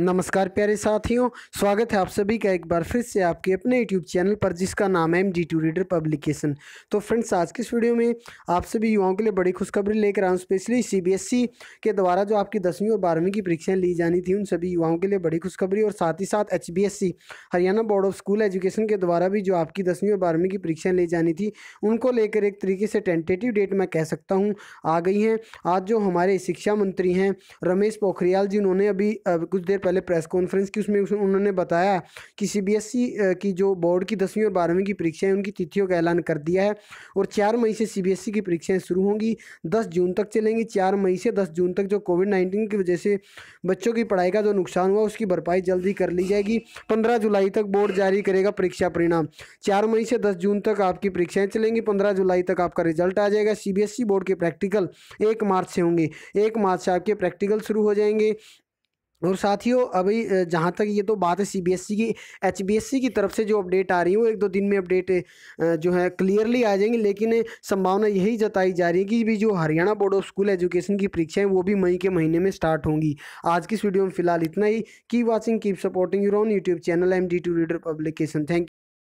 नमस्कार प्यारे साथियों स्वागत है आप सभी का एक बार फिर से आपके अपने यूट्यूब चैनल पर जिसका नाम है M G two reader publication तो फ्रेंड्स आज की इस वीडियो में आप सभी युवाओं के लिए बड़ी खुशखबरी लेकर आऊँ स्पेशली सीबीएसई के द्वारा जो आपकी दसवीं और बारहवीं की परीक्षाएँ ली जानी थी उन सभी युवाओं के लिए बड़ी खुशखबरी और साथ ही साथ H e, Haryana board of school education के द्वारा भी जो आपकी दसवीं और बारहवीं की परीक्षाएँ ली जानी थी उनको लेकर एक तरीके से टेंटेटिव डेट मैं कह सकता हूँ आ गई हैं आज जो हमारे शिक्षा मंत्री हैं रमेश पोखरियाल जी उन्होंने अभी कुछ देर पहले प्रेस कॉन्फ्रेंस की उसमें उन्होंने बताया कि सीबीएसई e, की जो बोर्ड की दसवीं और बारहवीं की परीक्षाएं उनकी तिथियों का ऐलान कर दिया है और चार मई से सीबीएसई e की परीक्षाएं शुरू होंगी दस जून तक चलेंगी चार मई से दस जून तक जो कोविड नाइन्टीन की वजह से बच्चों की पढ़ाई का जो नुकसान हुआ उसकी भरपाई जल्दी कर ली जाएगी पंद्रह जुलाई तक बोर्ड जारी करेगा परीक्षा परिणाम चार मई से दस जून तक आपकी परीक्षाएं चलेंगी पंद्रह जुलाई तक आपका रिजल्ट आ जाएगा सी e बोर्ड के प्रैक्टिकल एक मार्च से होंगे एक मार्च से आपके प्रैक्टिकल शुरू हो जाएंगे और साथियों अभी जहाँ तक ये तो बात है सीबीएसई e की एचबीएसई e की तरफ से जो अपडेट आ रही है वो एक दो दिन में अपडेट जो है क्लियरली आ जाएंगी लेकिन संभावना यही जताई जा रही है कि भी जो Haryana board of school education की परीक्षाएं वो भी मई के महीने में स्टार्ट होंगी आज की इस वीडियो में फिलहाल इतना ही की watching keep supporting your on YouTube channel M D to reader publication thank